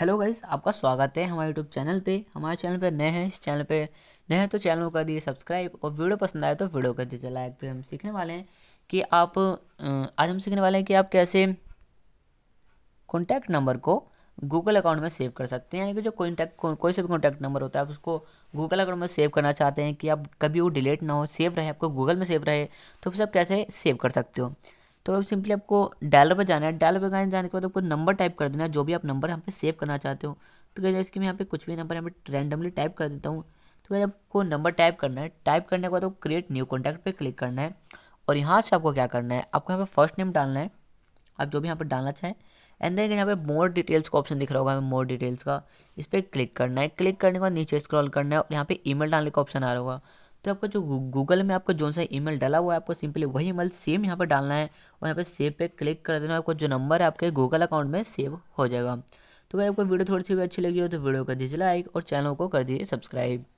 hello guys आपका स्वागत है हमारे यूट्यूब चैनल पे हमारे चैनल पे नए हैं इस चैनल पे नए हैं तो चैनल को कर दिए सब्सक्राइब और वीडियो पसंद आए तो वीडियो कर दीजिए लाइक तो हम सीखने वाले हैं कि आप आज हम सीखने वाले हैं कि आप कैसे कॉन्टैक्ट नंबर को गूगल अकाउंट में सेव कर सकते हैं यानी कि जो कॉन्टैक्ट को, कोई से भी कॉन्टैक्ट नंबर होता है आप उसको गूगल अकाउंट में सेव करना चाहते हैं कि आप कभी वो डिलीट ना हो सेव रहे आपको गूगल में सेव रहे तो फिर आप कैसे सेव कर सकते हो तो अब सिंपली आपको डायलर पर जाना है डायलर पर जाने के बाद आपको नंबर टाइप कर देना है जो भी आप नंबर यहाँ पे सेव करना चाहते हो तो क्या इसके मैं यहाँ पे कुछ भी नंबर यहाँ पे रैंडमली टाइप कर देता हूँ तो क्या आपको नंबर टाइप करना है टाइप करने के बाद आपको क्रिएट न्यू कॉन्टैक्ट पर क्लिक करना है और यहाँ से आपको क्या करना है आपको यहाँ पर फर्स्ट नेम डालना है आप जो भी यहाँ पर डालना चाहें एंड देन यहाँ पे मोर डिटेल्स का ऑप्शन दिख रहा होगा हमें मोर डिटेल्स का इस पर क्लिक करना है क्लिक करने के बाद नीचे स्क्रॉल करना है और यहाँ पे ईमेल डालने का ऑप्शन आ रहा होगा तो आपका जो गूगल में आपका जो सा ईमेल डाला हुआ है आपको सिंपली वही ईमेल सेम यहाँ पर डालना है और यहाँ पर सेव पे क्लिक कर देना आपका जो नंबर है आपके गूगल अकाउंट में सेव हो जाएगा तो अगर आपको वीडियो थोड़ी सी भी अच्छी लगी हो तो वीडियो कर दीजिए लाइक और चैनल को कर दीजिए सब्सक्राइब